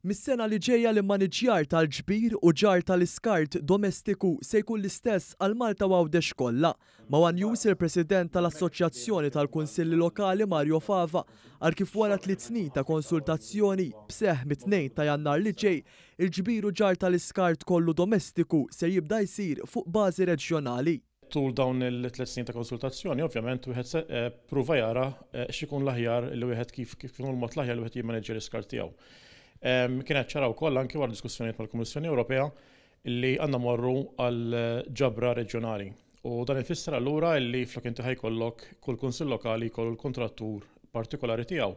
Mis-sena li ġeja li maniġjar tal-ġbir u ġar tal-iskart domestiku se jkun l-istess għal Malta għawdex kollha. Ma News il-President tal-Assoċjazzjoni tal-Kunsilli Lokali Mario Fava għal kif wara tliet snin ta' konsultazzjoni b'seħ mit-tnejn ta' jannar li ġej, il-ġbir u ġar tal-iskart kollu domestiku se jibda jsir fuq bażi reġjonali. Tul dawn il-tliet snin ta' konsultazzjoni, ovvjament, wieħed eh, pruva jara eh, x'ikun l-aħjar li wieħed kif kif l-aħjar li wieħed jimmaneġġi l-iskart tiegħu. Kienet ċara koll anki għal diskussjonijiet mal-Kummissjoni Ewropea li għandna morru għal ġabra reġjonali. U dan ifisser allura li flok inti ħajkollok kull konsil lokali kollu l-kontrattur partikolari tiegħu.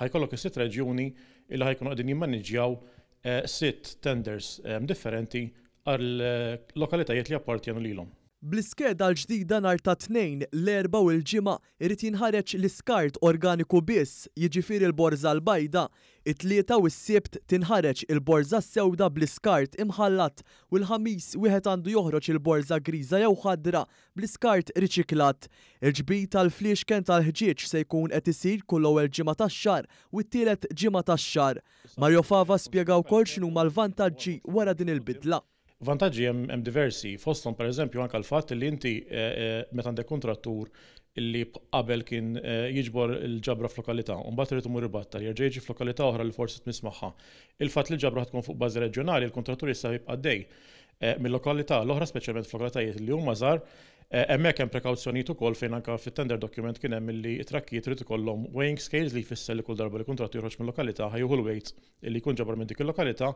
Ħajkollok is-sitt reġjuni illi ħajkun qegħdin jimmanġjaw eh, sitt tenders differenti għal eh, lokalitajiet li appartjenu lilhom. Bliskeda l-ġdida nar ta' tnejn l-erba u l-ġima irrit jinħareġ l-iskart organiku biss jiġifir il-borza l-bajda, it-tlieta u s-sibt tinħareġ il-borza sewda bl-iskart imħallat u l-ħamis wieħed għandu joħroġ il-borza griża jew ħadra bl-iskart riċiklat. Il-ġbi tal kent tal-ħġieġ se jkun qed isir kull ewwel ġimgħa tax-xar u t-tielet ġimgħa tax-xar. Mario Fava spjegaw kol x'inhuma l-vantaġġi wara din il-bidla. Vantaġġi hemm diversi, fosthom pereżempju anka l-fatt li inti eh, eh, meta għandek kontrattur li qabel kien eh, jiġbor il-ġabra f'lokalità, u mbagħad irid imur ribatta, jerġa' jiġi f'lokalità oħra li forsi magħha. Il-fatt li l-ġabra tkun fuq bażi reġjonali, il-kontrattur jista' jibqa' dej mill-lokalità l-oħra speċjalment f'lokalitajiet li huma żgħar Eh, emmek hemm prekawzjonijiet ukoll fejn anke fit-tender document kien hemm li trakkijiet irid ikollhom weighing scales li jfisser li kull darba li kuntratt joħroġ mill-lokalità ħajjuħu l-weight li jkun ġabar minn dik il-lokalità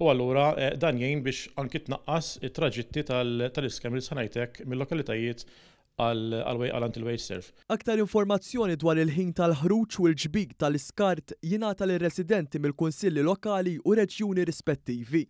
u allura eh, dan jgħin biex anki tnaqqas it-traġitti tal-iskem li sanajtek mill-lokalitajiet għal il-wage surf. Aktar informazzjoni dwar il-ħin tal-ħruċ u l-ġbig tal-iskart jingħata lir residenti mill-kunsilli lokali u reġjuni rispettivi.